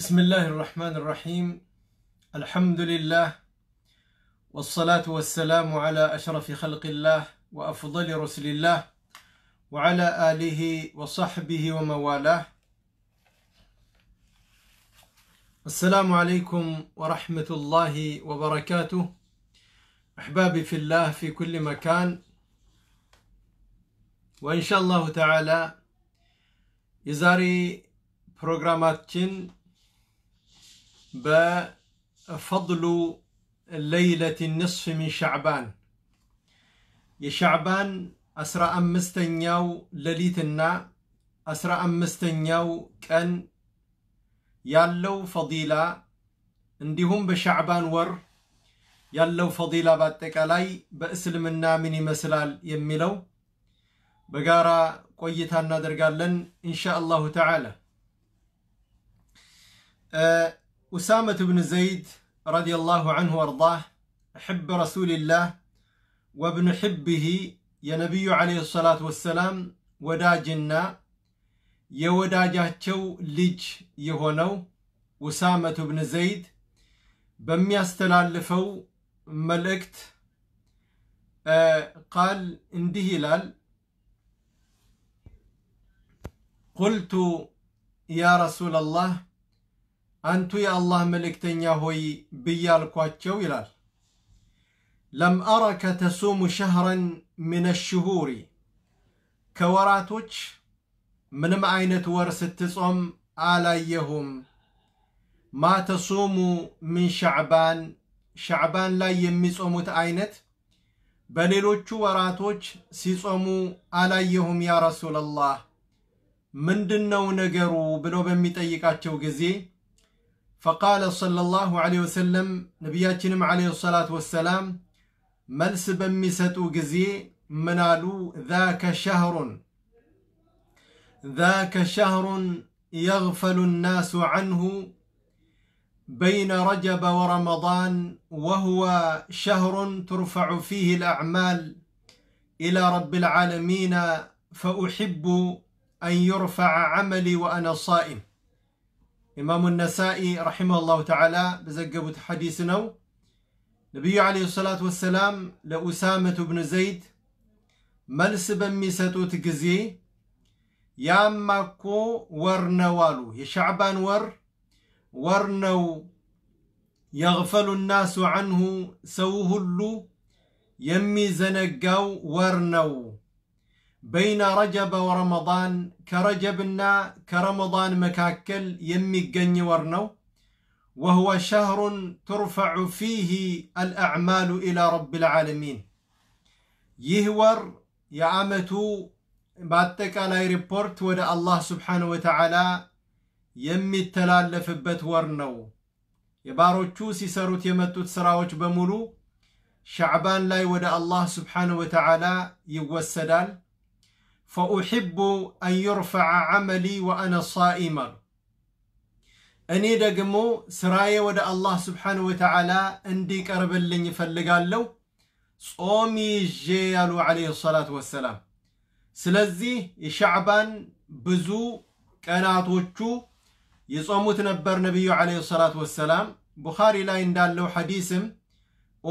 بسم الله الرحمن الرحيم الحمد لله والصلاة والسلام على أشرف خلق الله وأفضل رسل الله وعلى آله وصحبه وموالاه السلام عليكم ورحمة الله وبركاته أحبابي في الله في كل مكان وإن شاء الله تعالى يزاري بروغرامات በፈድሉ ለይለት ንስፍ ሚን ሻዕባን የሻዕባን አስራ አምስተኛው ሌሊትና አስራ አምስተኛው ቀን ያለው ፈዲላ እንዲሁም በሻዕባን ወር ያለው ፈዲላ በአጠቃላይ በእስልምና ምን ይመስላል የሚለው በጋራ ቆይታ እናደርጋለን ኢንሻ አላሁ ተዓላ። أسامة بن زيد رضي الله عنه وارضاه حب رسول الله وابن حبه يا نبي عليه الصلاة والسلام ودا جنا يا ودا جاتشو لج يهونو أسامة بن زيد بم يستلالفو ملكت قال اندي هلال قلت يا رسول الله አንቱ የአላህ መልእክተኛ ሆይ ብያልኳቸው ይላል። ለም አረከ ተሱሙ ሸህረን ምን ሽሁሪ ከወራቶች ምንም አይነት ወር ስትጾም አላየሁም። ማ ተሱሙ ምን ሻዕባን ሻዕባን ላይ የሚጾሙት አይነት በሌሎቹ ወራቶች ሲጾሙ አላየሁም። ያ ረሱለላህ ምንድን ነገሩ ብሎ በሚጠይቃቸው ጊዜ فقال صلى الله عليه وسلم نبياتنا عليه الصلاة والسلام መልስ በሚሰጡ ጊዜ قزي አሉ? ذاك شهر ذاك شهر يغفل الناس عنه بين رجب ورمضان وهو شهر ترفع فيه الأعمال إلى رب العالمين فأحب أن يرفع عملي وأنا صائم ኢማሙ ነሳኢ ረሒመሁ ተዓላ በዘገቡት ሐዲስ ነው። ነቢዩ ዓለይሂ ሰላቱ ወሰላም ለኡሳመቱ ብን ዘይድ መልስ በሚሰጡት ጊዜ ያማኮ ወር ነው አሉ። የሻዕባን ወር ወር ነው። የግፈሉ ናሱ ዐንሁ ሰው ሁሉ የሚዘነጋው ወር ነው። بين رجب ورمضان كرجبنا كرمضان مكاكل يمي ورنو وهو شهر ترفع فيه الأعمال إلى رب العالمين يهور يا أمتو باتك على ريبورت ودى الله سبحانه وتعالى يمي التلالف ورنو يبارو تشوسي ساروت يمتو تسراوش شعبان لاي ودى الله سبحانه وتعالى يوسدال ፈኡሕቡ አን ዩርፈዐ ዐመሊ ወአነ ሳኢመ። እኔ ደግሞ ሥራዬ ወደ አላህ ስብሓነሁ ወተዓላ እንዲቀርብልኝ እፈልጋለሁ ጾም ይዤ ያሉ ዓለይሂ ሰላቱ ወሰላም። ስለዚህ የሻዕባን ብዙ ቀናቶቹ የጾሙት ነበር ነቢዩ ዓለይሂ ሰላቱ ወሰላም። ቡኻሪ ላይ እንዳለው ሐዲስም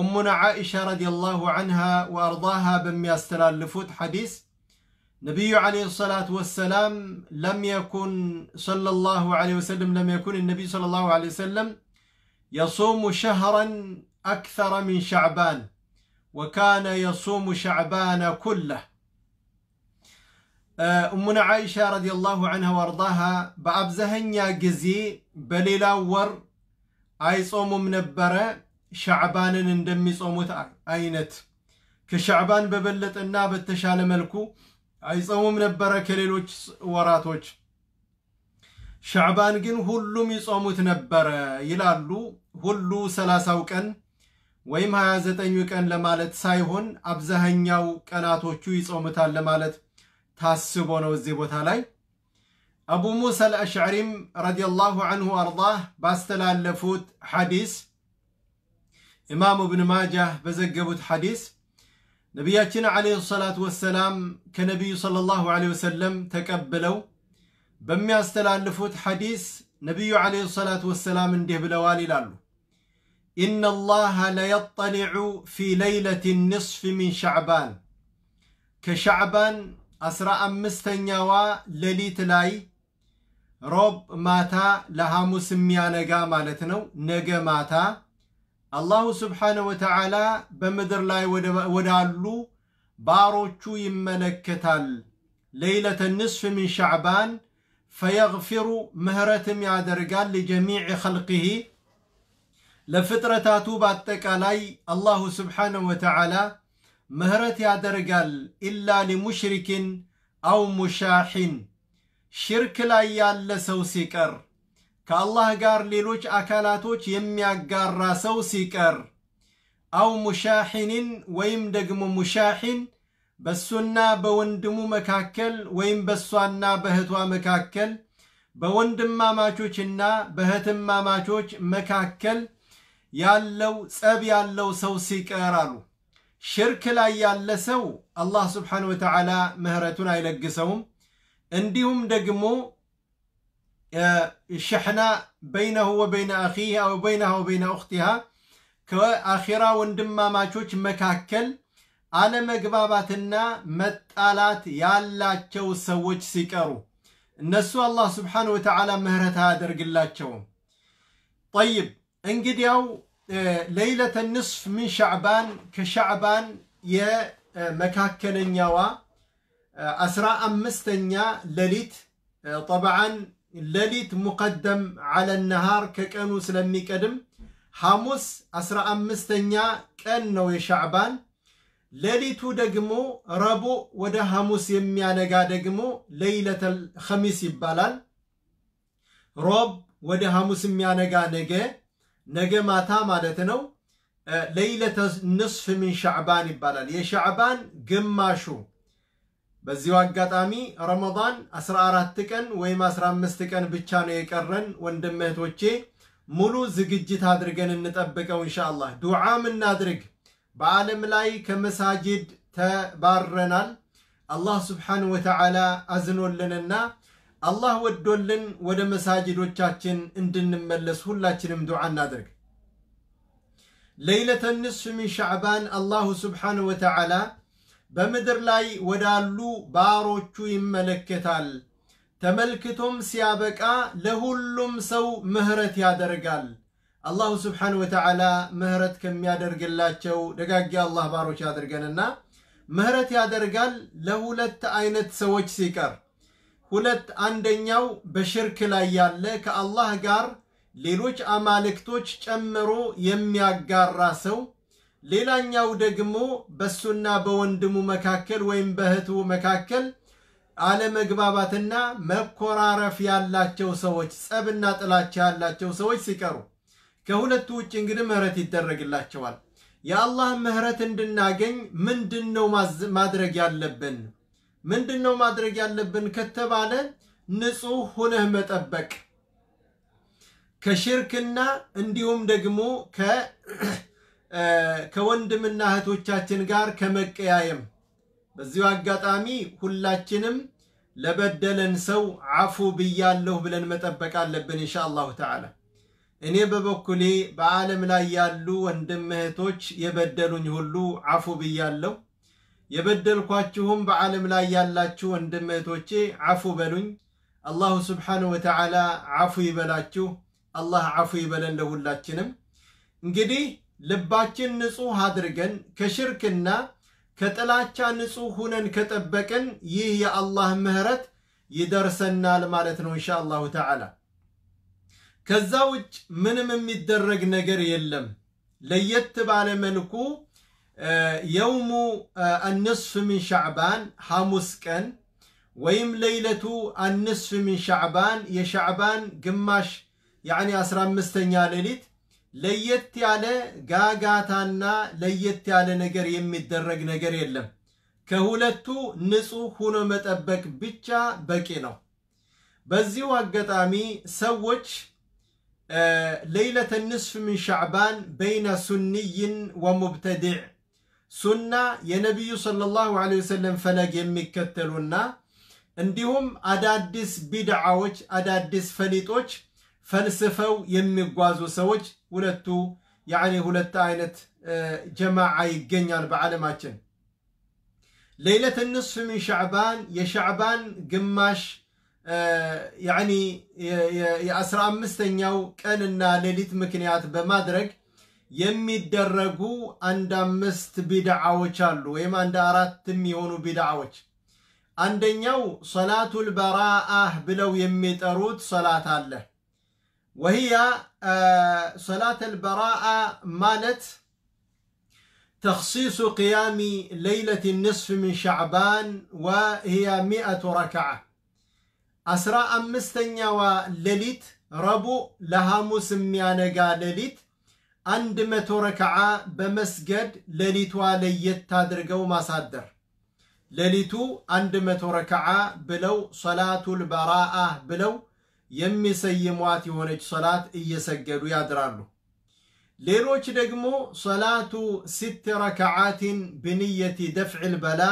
ኡሙና ዓኢሻ ረዲየላሁ ዐንሃ ወአርዳሃ በሚያስተላልፉት ሐዲስ نبي عليه الصلاة والسلام لم يكن صلى الله عليه وسلم لم يكن النبي صلى الله عليه وسلم يصوم شهرا أكثر من شعبان وكان يصوم شعبان كله آه، أمنا عائشة رضي الله عنها وارضاها يا جزي بليلا ور أي صوم منبرة شعبان اندمي صومت أينت كشعبان ببلت النابة تشال ملكو አይጾሙም ነበረ ከሌሎች ወራቶች። ሻዕባን ግን ሁሉም ይጾሙት ነበረ ይላሉ። ሁሉ ሰላሳው ቀን ወይም 29ኙ ቀን ለማለት ሳይሆን አብዛኛው ቀናቶቹ ይጾሙታል ለማለት ታስቦ ነው እዚህ ቦታ ላይ አቡ ሙሳ አልአሽዕሪም ረዲየላሁ አንሁ አርዳህ ባስተላለፉት ሐዲስ ኢማሙ እብን ማጃህ በዘገቡት ሐዲስ ነቢያችን ዓለይሂ ሰላቱ ወሰላም ከነቢዩ ሰለላሁ ዓለይሂ ወሰለም ተቀብለው በሚያስተላልፉት ሐዲስ ነቢዩ ዓለይሂ ሰላቱ ወሰላም እንዲህ ብለዋል ይላሉ ኢነላሃ ለየጠሊዑ ፊ ለይለት ንስፍ ሚን ሻዕባን ከሻዕባን አስራ አምስተኛዋ ሌሊት ላይ ሮብ ማታ ለሐሙስ የሚያነጋ ማለት ነው ነገ ማታ አላሁ ስብሓነ ወተዓላ በምድር ላይ ወዳሉ ባሮቹ ይመለከታል። ለይለተ ንስፍ ምን ሻዕባን ፈየግፊሩ ምህረትም ያደርጋል። ለጀሚዕ ኸልቅሂ ለፍጥረታቱ በአጠቃላይ አላሁ ስብሓነ ወተዓላ ምህረት ያደርጋል። ኢላ ሊሙሽሪኪን አው ሙሻሒን ሽርክ ላይ ያለ ሰው ሲቀር ከአላህ ጋር ሌሎች አካላቶች የሚያጋራ ሰው ሲቀር አው ሙሻሒንን ወይም ደግሞ ሙሻሒን በሱና በወንድሙ መካከል ወይም በሷና በእህቷ መካከል በወንድማማቾችና በእህትማማቾች መካከል ያለው ጸብ ያለው ሰው ሲቀር አሉ። ሽርክ ላይ ያለ ሰው አላህ ስብሓነሁ ወተዓላ ምህረቱን አይለግሰውም። እንዲሁም ደግሞ ሸሕና በይነሁ ወበይነ አኺህ አው በይነሃ ወበይነ ኡኽቲሃ ከአኺራ ወንድማማቾች መካከል አለመግባባትና መጣላት ያላቸው ሰዎች ሲቀሩ እነሱ አላህ ስብሓነሁ ወተዓላ ምህረት አያደርግላቸውም። ጠይብ እንግዲያው ለይለተ ንስፍ ምን ሻዕባን ከሻዕባን የመካከለኛዋ አስራ አምስተኛ ሌሊት ጠብዓን ሌሊት ሙቀደም አለ ነሃር ከቀኑ ስለሚቀድም ሐሙስ አስራ አምስተኛ ቀን ነው የሻዕባን። ሌሊቱ ደግሞ ረቡዕ ወደ ሐሙስ የሚያነጋ ደግሞ ለይለተል ኸሚስ ይባላል። ሮብ ወደ ሐሙስ የሚያነጋ ነገ ነገ ማታ ማለት ነው። ለይለተ ንስፍ ምን ሻዕባን ይባላል። የሻዕባን ግማሹ በዚሁ አጋጣሚ ረመዳን 14 ቀን ወይም 15 ቀን ብቻ ነው የቀረን። ወንድም እህቶቼ ሙሉ ዝግጅት አድርገን እንጠብቀው ኢንሻአላህ። ዱዓም እናድርግ። በዓለም ላይ ከመሳጅድ ተባረናል። አላህ ስብሓነሁ ወተዓላ አዝኖልንና አላህ ወዶልን ወደ መሳጅዶቻችን እንድንመለስ ሁላችንም ዱዓ እናድርግ። ለይለተ ንስፍ ሚን ሻዕባን አላሁ ስብሓነሁ ወተዓላ በምድር ላይ ወዳሉ ባሮቹ ይመለከታል። ተመልክቶም ሲያበቃ ለሁሉም ሰው ምህረት ያደርጋል። አላሁ ስብሓን ወተዓላ ምህረት ከሚያደርግላቸው ደጋጊ አላህ ባሮች ያደርገንና ምህረት ያደርጋል ለሁለት አይነት ሰዎች ሲቀር ሁለት አንደኛው በሽርክ ላይ ያለ ከአላህ ጋር ሌሎች አማልክቶች ጨምሮ የሚያጋራ ሰው ሌላኛው ደግሞ በእሱና በወንድሙ መካከል ወይም በእህቱ መካከል አለመግባባትና መኮራረፍ ያላቸው ሰዎች፣ ጸብና ጥላቻ ያላቸው ሰዎች ሲቀሩ ከሁለቱ ውጭ እንግዲህ ምህረት ይደረግላቸዋል። የአላህ ምህረት እንድናገኝ ምንድን ነው ማድረግ ያለብን? ምንድን ነው ማድረግ ያለብን ከተባለ ንጹህ ሁነህ መጠበቅ ከሽርክና እንዲሁም ደግሞ ከወንድምና እህቶቻችን ጋር ከመቀያየም በዚሁ አጋጣሚ ሁላችንም ለበደለን ሰው አፉ ብያለሁ ብለን መጠበቅ አለብን እንሻ አላሁ ተዓላ። እኔ በበኩሌ በዓለም ላይ ያሉ ወንድም እህቶች የበደሉኝ ሁሉ አፉ ብያለሁ። የበደልኳችሁም በዓለም ላይ ያላችሁ ወንድም እህቶቼ አፉ በሉኝ። አላሁ ስብሓነሁ ወተዓላ አፉ ይበላችሁ። አላህ አፉ ይበለን ለሁላችንም እንግዲህ ልባችን ንጹሕ አድርገን ከሽርክና ከጥላቻ ንጹሕ ሁነን ከጠበቅን ይህ የአላህ ምህረት ይደርሰናል ማለት ነው እንሻ አላሁ ተዓላ። ከዛ ውጭ ምንም የሚደረግ ነገር የለም። ለየት ባለ መልኩ የውሙ አንስፍ ምን ሻዕባን ሐሙስ ቀን ወይም ለይለቱ አንስፍ ምን ሻዕባን የሻዕባን ግማሽ ያዕኒ አስራ አምስተኛ ሌሊት ለየት ያለ ጋጋታና ለየት ያለ ነገር የሚደረግ ነገር የለም። ከሁለቱ ንጹህ ሆኖ መጠበቅ ብቻ በቂ ነው። በዚሁ አጋጣሚ ሰዎች ለይለተ ንስፍ ምን ሻዕባን በይነ ሱንይን ወሙብተድዕ ሱና የነቢዩ ሰለላሁ ዐለይሂ ወሰለም ፈለግ የሚከተሉና እንዲሁም አዳዲስ ቢድዓዎች አዳዲስ ፈሊጦች ፈልስፈው የሚጓዙ ሰዎች ሁለቱ ሁለት አይነት ጀማዓ ይገኛል በዓለማችን። ሌይለት ንስፍ ሚን ሻዕባን የሻዕባን ግማሽ ያኔ የአስራ አምስተኛው ቀንና ሌሊት ምክንያት በማድረግ የሚደረጉ አንድ አምስት ቢድዓዎች አሉ፣ ወይም አንድ አራት የሚሆኑ ቢድዓዎች። አንደኛው ሰላቱል በራአህ ብለው የሚጠሩት ሰላት አለ። وهي آه، صلاة البراءة مالت تخصيص قيام ليلة النصف من شعبان وهي مئة ركعة أسراء أمستنيا وليلت ربو لها مسميا نقا ليلت عند ركعة بمسجد ليلت وليت تدرقو مصدر ليلتو عند متو ركعة بلو صلاة البراءة بلو የሚሰይሟት የሆነች ሶላት እየሰገዱ ያድራሉ። ሌሎች ደግሞ ሶላቱ ሲት ረከዓትን ብንየቲ ደፍዕ ልበላ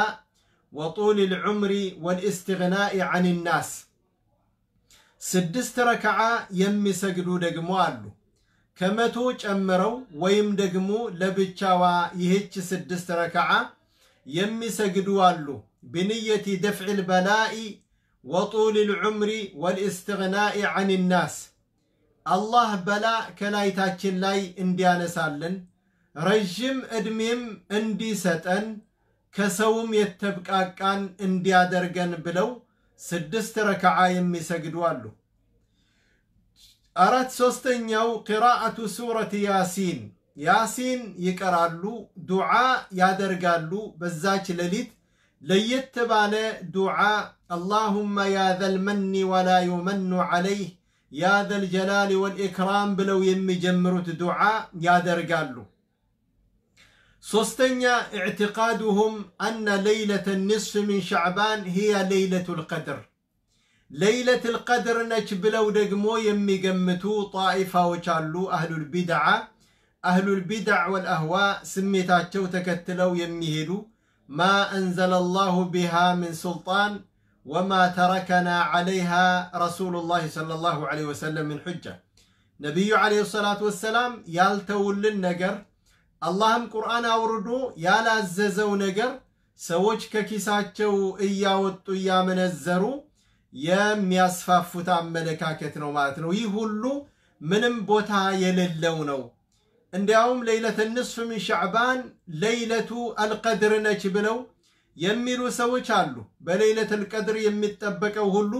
ወጡል ልዑምሪ ወልእስትግናኢ ዐን ናስ ስድስት ረከዓ የሚሰግዱ ደግሞ አሉ። ከመቶ ጨምረው ወይም ደግሞ ለብቻዋ ይህች ስድስት ረከዓ የሚሰግዱ አሉ። ብንየቲ ደፍዕ ልበላኢ ወጡሊል ዑምሪ ወልእስትግናኢ ዐን ናስ አላህ በላ ከላይታችን ላይ እንዲያነሳልን ረዥም ዕድሜም እንዲሰጠን ከሰውም የተብቃቃን እንዲያደርገን ብለው ስድስት ረከዓ የሚሰግዱ አሉ። አራት ሦስተኛው ቂራአቱ ሱረት ያሲን ያሲን ይቀራሉ፣ ዱዓ ያደርጋሉ በዛች ሌሊት ليت بالا دعاء اللهم يا ذا المن ولا يمن عليه يا ذا الجلال والإكرام بلو جمرت دعاء يا درقالو سوستنيا اعتقادهم أن ليلة النصف من شعبان هي ليلة القدر ليلة القدر ነች ብለው ደግሞ طائفه ጣኢፋዎች اهل البدعه اهل البدع ቢድዕ ወልአህዋ تكتلو يمي የሚሄዱ ما أنزل الله بها من سلطان وما تركنا عليها رسول الله صلى الله عليه وسلم من حجة نبي عليه الصلاة والسلام يالتول للنقر اللهم قرآن أوردو يالا الززو نقر سووش ككيساتشو إياوتو يا الزرو يام ياسفافو تعملكاكتنو ماتنو يهولو منم بوتا يللونو እንዲያውም ለይለተ ንስፍ ምን ሻዕባን ለይለቱ አልቀድር ነች ብለው የሚሉ ሰዎች አሉ። በለይለት አልቀድር የሚጠበቀው ሁሉ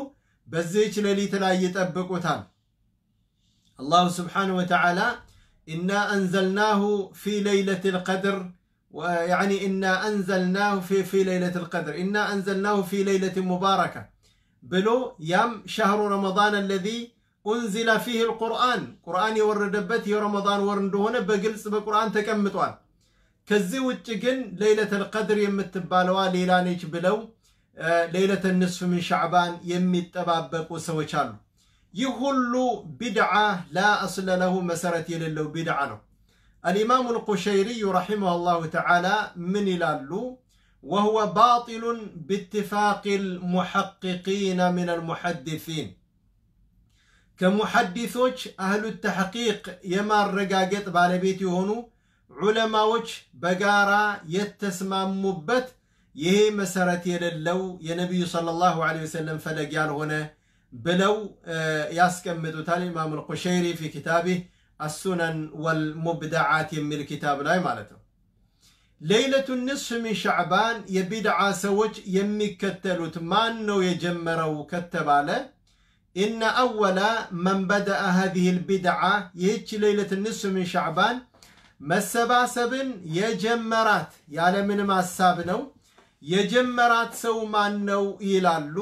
በዚህች ሌሊት ላይ ይጠብቁታል። አላሁ ስብሓነሁ ወተዓላ ኢና አንዘልናሁ ፊ ለይለት አልቀድር ያኒ ኢና አንዘልናሁ ፊ ለይለት አልቀድር ኢና አንዘልናሁ ፊ ለይለት ሙባረካ ብሎ ያም ሻህሩ ረመዳን አለዚ أنزل فيه القرآن قرآن يورد بتي رمضان ورد هنا بجلس بقرآن تكمل كزي وتجن ليلة القدر يمت بالوا ليلة بلو ليلة النصف من شعبان يمت بابك وسويشان يهلو بدعة لا أصل له مسارة يللو بدعة له. الإمام القشيري رحمه الله تعالى من لالو وهو باطل باتفاق المحققين من المحدثين ከሙሐዲሶች አህሉ ተሕቂቅ የማረጋገጥ ባለቤት የሆኑ ዑለማዎች በጋራ የተስማሙበት ይሄ መሰረት የሌለው የነቢዩ ሰለላሁ ዐለይሂ ወሰለም ፈለግ ያልሆነ ብለው ያስቀምጡታል። ኢማም አልቁሸይሪ ፊ ኪታቢህ አሱነን ወልሙብደዓት የሚል ኪታብ ላይ ማለት ነው። ሌይለቱ ንስፍ ሚን ሻዕባን የቢድዓ ሰዎች የሚከተሉት ማን ነው የጀመረው ከተባለ ኢነ አወለ መን በደአ ሀዚህ ልቢድዓ ይህች ሌይለት ንሱ ምን ሻዕባን መሰባሰብን የጀመራት ያለምንም ሀሳብ ነው የጀመራት ሰው ማን ነው ይላሉ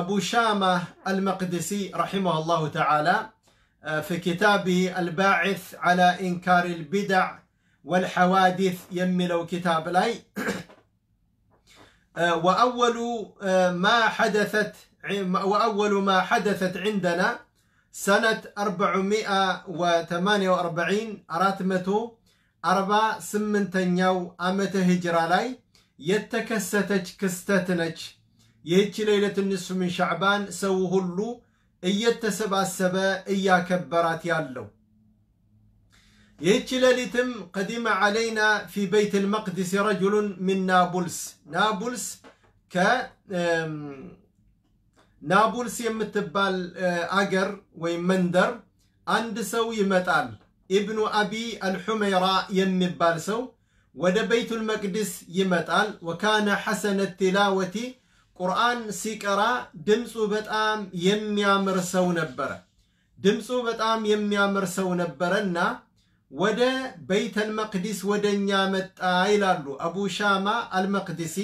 አቡ ሻማ አልመቅድሲ ረሒመሁ ላሁ ተዓላ ፊ ኪታቢህ አልባዕስ ዓላ ኢንካር ልቢድዕ ወልሐዋዲስ የሚለው ኪታብ ላይ ወአወሉ ማ ሐደሰት وأول ما حدثت عندنا سنة 448 أراتمتو أربع سمنتنيو أمت هجرالي يتكستج كستتنج يهيج ليلة النصف من شعبان سوه اللو إيات سبع السبع إياك برات يالو ليتم قديم علينا في بيت المقدس رجل من نابلس نابلس ك ናቡልስ የምትባል አገር ወይም መንደር አንድ ሰው ይመጣል። ኢብኑ አቢ አልሑመይራ የሚባል ሰው ወደ በይቱል መቅድስ ይመጣል። ወካነ ሐሰነ ቲላወቲ ቁርአን ሲቀራ ድምፁ በጣም የሚያምር ሰው ነበረ። ድምፁ በጣም የሚያምር ሰው ነበረና ወደ በይተል መቅዲስ ወደ መጣ ይላሉ አቡ ሻማ አልመቅዲሲ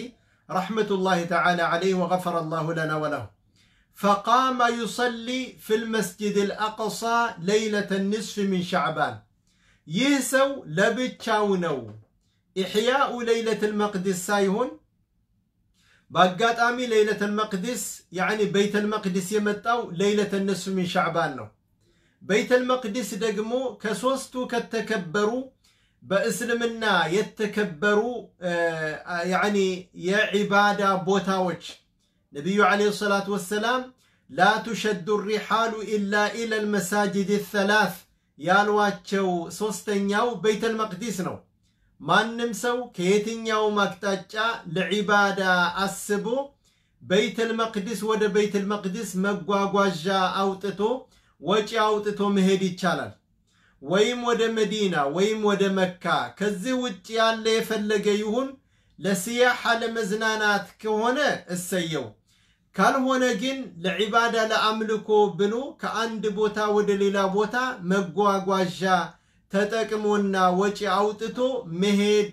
ረሕመቱላሂ ተዓላ ዓለይህ ወገፈረ ላሁ ለና ወለሁ فقام يصلي في المسجد الأقصى ليلة النصف من شعبان يسو لبتشاونو إحياء ليلة المقدس سايهون بقات أمي ليلة المقدس يعني بيت المقدس يمتاو ليلة النصف من شعبان بيت المقدس دقمو كسوستو كتكبرو بإسلمنا يتكبرو آه يعني يا عبادة بوتاوتش ነቢዩ ዓለይሂ ሰላቱ ወሰላም ላ ቱሸዱ ሪሓሉ ኢላ ኢለል መሳጅድ ሰላስ ያሏቸው ሦስተኛው ቤተል መቅዲስ ነው። ማንም ሰው ከየትኛውም አቅጣጫ ለዒባዳ አስቦ ቤተል መቅዲስ ወደ ቤተል መቅዲስ መጓጓዣ አውጥቶ ወጪ አውጥቶ መሄድ ይቻላል። ወይም ወደ መዲና ወይም ወደ መካ። ከዚህ ውጭ ያለ የፈለገ ይሁን ለስያሐ ለመዝናናት ከሆነ እሰየው። ካልሆነ ግን ለዒባዳ ለአምልኮ ብሎ ከአንድ ቦታ ወደ ሌላ ቦታ መጓጓዣ ተጠቅሞና ወጪ አውጥቶ መሄድ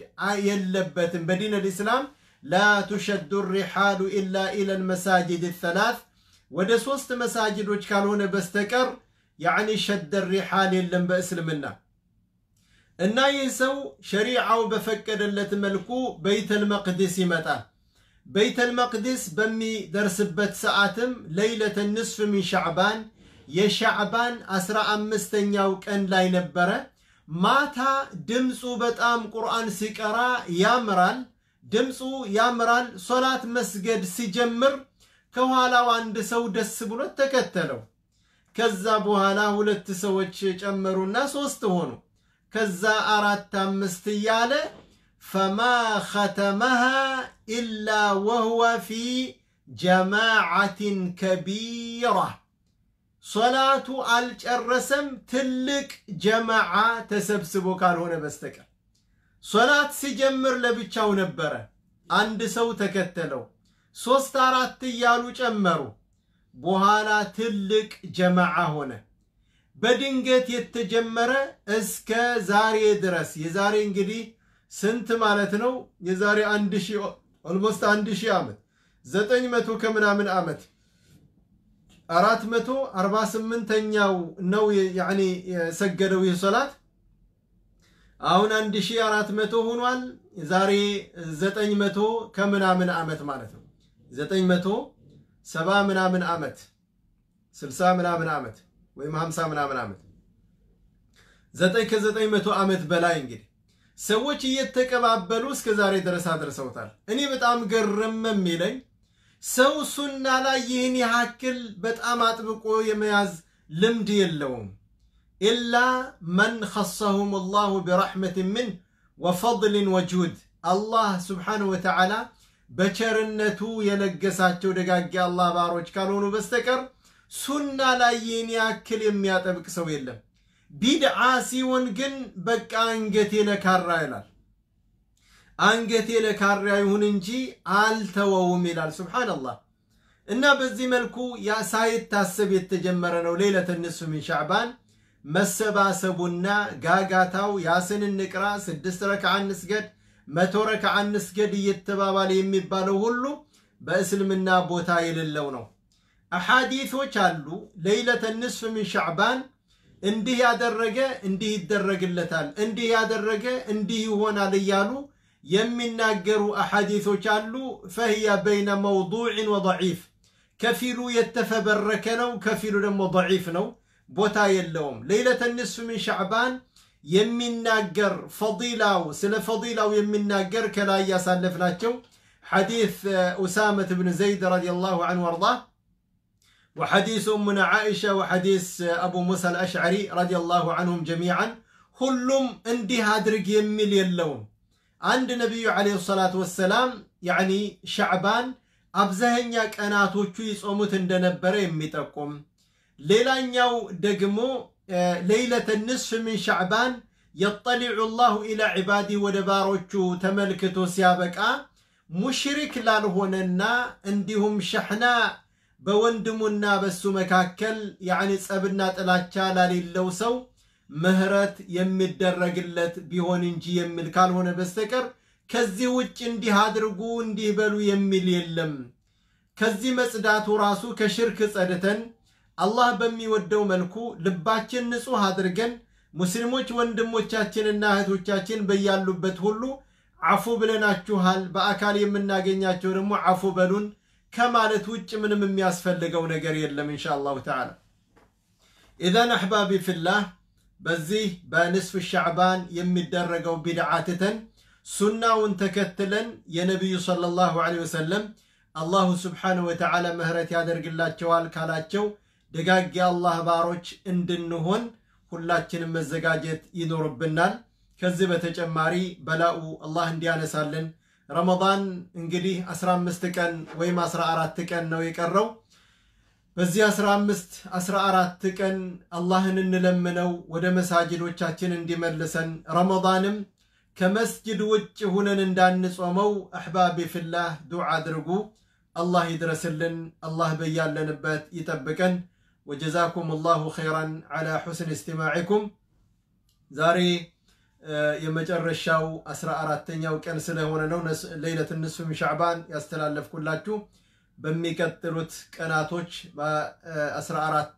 የለበትም። በዲን አልእስላም ላ ቱሸዱ ሪሓሉ ኢላ ኢለል መሳጅድ ሰላት ወደ ሶስት መሳጅዶች ካልሆነ በስተቀር ያዕኒ ሸደ ሪሓል የለም በእስልምና። እና ይህ ሰው ሸሪዓው በፈቀደለት መልኩ በይተል መቅዲስ ይመጣል። ቤይተል መቅድስ በሚደርስበት ሰዓትም ለይለተ ንስፍ ሚን ሻዕባን የሻዕባን አስራ አምስተኛው ቀን ላይ ነበረ። ማታ ድምፁ በጣም ቁርአን ሲቀራ ያምራል። ድምፁ ያምራል። ሶላት መስገድ ሲጀምር ከኋላው አንድ ሰው ደስ ብሎት ተከተለው። ከዛ በኋላ ሁለት ሰዎች ጨመሩና ሶስት ሆኑ። ከዛ አራት አምስት እያለ ፈማ ኸተመሃ ኢላ ወህወ ፊ ጀማዓትን ከቢራ ሶላቱ አልጨረሰም ትልቅ ጀማዓ ተሰብስቦ ካልሆነ በስተቀር። ሶላት ሲጀምር ለብቻው ነበረ። አንድ ሰው ተከተለው፣ ሶስት አራት እያሉ ጨመሩ። በኋላ ትልቅ ጀማዓ ሆነ። በድንገት የተጀመረ እስከ ዛሬ ድረስ የዛሬ እንግዲህ ስንት ማለት ነው? የዛሬ አንድ ሺህ ኦልሞስት አንድ ሺህ ዓመት ዘጠኝ መቶ ከምናምን ዓመት አራት መቶ አርባ ስምንተኛው ነው ያኔ የሰገደው ይህ ሶላት አሁን አንድ ሺህ አራት መቶ ሆኗል። ዛሬ ዘጠኝ መቶ ከምናምን ዓመት ማለት ነው። ዘጠኝ መቶ ሰባ ምናምን ዓመት ስልሳ ምናምን ዓመት ወይም ሀምሳ ምናምን ዓመት ዘጠኝ ከዘጠኝ መቶ ዓመት በላይ እንግዲህ ሰዎች እየተቀባበሉ እስከ ዛሬ ድረስ አድርሰውታል። እኔ በጣም ገርም የሚለኝ ሰው ሱና ላይ ይህን ያክል በጣም አጥብቆ የመያዝ ልምድ የለውም። ኢላ መን ኸሰሁም ላሁ ቢረሕመት ምን ወፈድልን ወጁድ አላህ ስብሓንሁ ወተዓላ በቸርነቱ የለገሳቸው ደጋጊ አላህ ባሮች ካልሆኑ በስተቀር ሱና ላይ ይህን ያክል የሚያጠብቅ ሰው የለም። ቢድዓ ሲሆን ግን በቃ አንገቴ ለካራ ይላል። አንገቴ ለካራ ይሁን እንጂ አልተወውም ይላል። ሱብሓነላህ። እና በዚህ መልኩ ሳይታሰብ የተጀመረ ነው ሌሊተ ንስፍ ሚን ሻዕባን መሰባሰቡና ጋጋታው ያስን እንቅራ ስድስት ረክዓ እንስገድ መቶ ረክዓ እንስገድ እየተባባለ የሚባለው ሁሉ በእስልምና ቦታ የሌለው ነው። አሓዲቶች አሉ ሌሊተ ንስፍ ሚን ሻዕባን እንዲህ ያደረገ እንዲህ ይደረግለታል፣ እንዲህ ያደረገ እንዲህ ይሆናል እያሉ የሚናገሩ አሐዲሶች አሉ። ፈህያ በይነ መውዱዕን ወደዒፍ ከፊሉ የተፈበረከ ነው፣ ከፊሉ ደግሞ ደዒፍ ነው፣ ቦታ የለውም። ሌይለተ ንስፍ ምን ሻዕባን የሚናገር ፈዲላው ስለ ፈዲላው የሚናገር ከላይ ያሳለፍናቸው ሐዲስ ኡሳመት ብን ዘይድ ረዲየላሁ ዐንሁ ወአርዳህ وحديث أمنا عائشة وحديث أبو موسى الأشعري رضي الله عنهم جميعا كلهم اندي هادرق يميل يلوم عند نبي عليه الصلاة والسلام يعني شعبان أبزهن يك أنا توتشو يصومو تندنبرا يميتاكم ليلة نيو دقمو ليلة النصف من شعبان يطلع الله إلى عباده ودباروتشو تملكتو سيابكا مشرك لالهوننا عندهم شحنا በወንድሙና በሱ መካከል ያዕኒ ጸብና ጥላቻ ላሌለው ሰው ምህረት የሚደረግለት ቢሆን እንጂ የሚል ካልሆነ በስተቀር ከዚህ ውጭ እንዲህ አድርጉ እንዲህ በሉ የሚል የለም። ከዚህ መጽዳቱ ራሱ ከሽርክ ጸድተን አላህ በሚወደው መልኩ ልባችን ንጹሕ አድርገን ሙስሊሞች ወንድሞቻችንና እህቶቻችን በያሉበት ሁሉ አፉ ብለናችኋል። በአካል የምናገኛቸው ደግሞ አፉ በሉን ከማለት ውጭ ምንም የሚያስፈልገው ነገር የለም። እንሻ አላሁ ተዓላ ኢዘን አሕባቢ ፊላህ በዚህ በንስፍ ሻዕባን የሚደረገው ቢድዓትተን ሱናውን ተከትለን የነቢዩ ሰለላሁ ዐለይሂ ወሰለም አላሁ ስብሓነሁ ወተዓላ ምህረት ያደርግላቸዋል ካላቸው ደጋግ የአላህ ባሮች እንድንሆን ሁላችንም መዘጋጀት ይኖርብናል። ከዚህ በተጨማሪ በላኡ አላህ እንዲያነሳልን ረመዳን እንግዲህ 15 ቀን ወይም 14 ቀን ነው የቀረው። በዚህ 15 14 ቀን አላህን እንለምነው ወደ መሳጅዶቻችን እንዲመልሰን ረመዳንም ከመስጅድ ውጭ ሁነን እንዳንጾመው አሕባቢ ፊላህ ዱዓ አድርጉ። አላህ ይድረስልን። አላህ በያለንበት ይጠብቀን። ወጀዛኩም አላሁ ኸይራን ዐላ ሑስን እስትማዕኩም ዛሬ የመጨረሻው አስራ አራተኛው ቀን ስለሆነ ነው ለይለት ንስፍ ሻዕባን ያስተላለፍኩላችሁ። በሚቀጥሉት ቀናቶች በአስራ አራት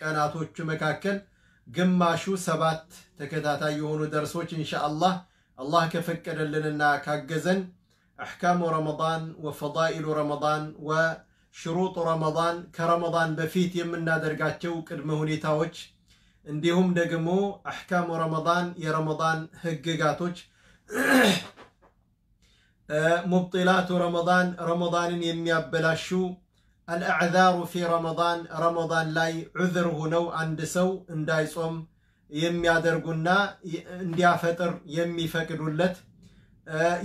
ቀናቶች መካከል ግማሹ ሰባት ተከታታይ የሆኑ ደርሶች ኢንሻአላህ አላህ ከፈቀደልንና ካገዘን አሕካሙ ረመዳን ወፈዳኢሉ ረመዳን ወሽሩጡ ረመዳን ከረመዳን በፊት የምናደርጋቸው ቅድመ ሁኔታዎች እንዲሁም ደግሞ አሕካሙ ረመዳን የረመዳን ህግጋቶች፣ ሙብጢላቱ ረመዳን ረመዳንን የሚያበላሹ፣ አልአዕዛሩ ፊ ረመዳን ረመዳን ላይ ዑዝር ሁነው አንድ ሰው እንዳይጾም የሚያደርጉና እንዲያፈጥር የሚፈቅዱለት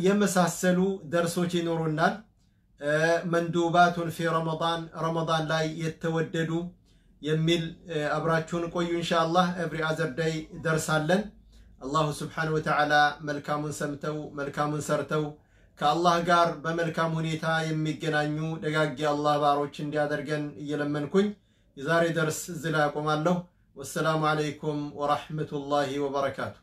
የመሳሰሉ ደርሶች ይኖሩናል። መንዱባቱን ፊ ረመዳን ረመዳን ላይ የተወደዱ የሚል አብራችሁን ቆዩ። ኢንሻአላህ ኤቭሪ አዘር ዳይ ደርሳለን። አላሁ ስብሓነሁ ወተዓላ መልካሙን ሰምተው መልካሙን ሰርተው ከአላህ ጋር በመልካም ሁኔታ የሚገናኙ ደጋግ የአላህ ባሮች እንዲያደርገን እየለመንኩኝ የዛሬ ደርስ እዚህ ላይ አቆማለሁ። ወሰላሙ አለይኩም ወራህመቱላሂ ወበረካቱ።